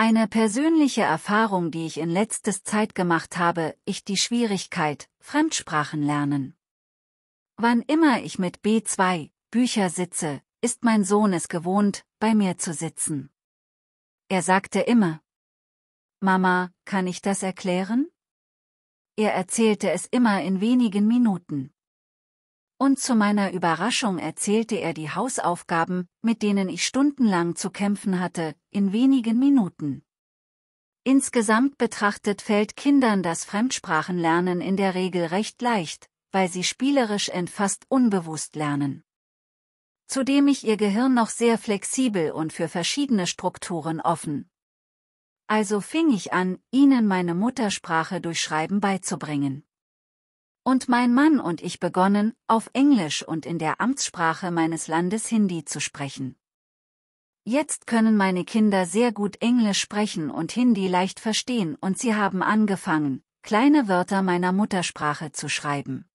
Eine persönliche Erfahrung, die ich in letztes Zeit gemacht habe, ich die Schwierigkeit, Fremdsprachen lernen. Wann immer ich mit B2 Bücher sitze, ist mein Sohn es gewohnt, bei mir zu sitzen. Er sagte immer, Mama, kann ich das erklären? Er erzählte es immer in wenigen Minuten und zu meiner Überraschung erzählte er die Hausaufgaben, mit denen ich stundenlang zu kämpfen hatte, in wenigen Minuten. Insgesamt betrachtet fällt Kindern das Fremdsprachenlernen in der Regel recht leicht, weil sie spielerisch und fast unbewusst lernen. Zudem ich ihr Gehirn noch sehr flexibel und für verschiedene Strukturen offen. Also fing ich an, ihnen meine Muttersprache durch Schreiben beizubringen und mein Mann und ich begonnen, auf Englisch und in der Amtssprache meines Landes Hindi zu sprechen. Jetzt können meine Kinder sehr gut Englisch sprechen und Hindi leicht verstehen und sie haben angefangen, kleine Wörter meiner Muttersprache zu schreiben.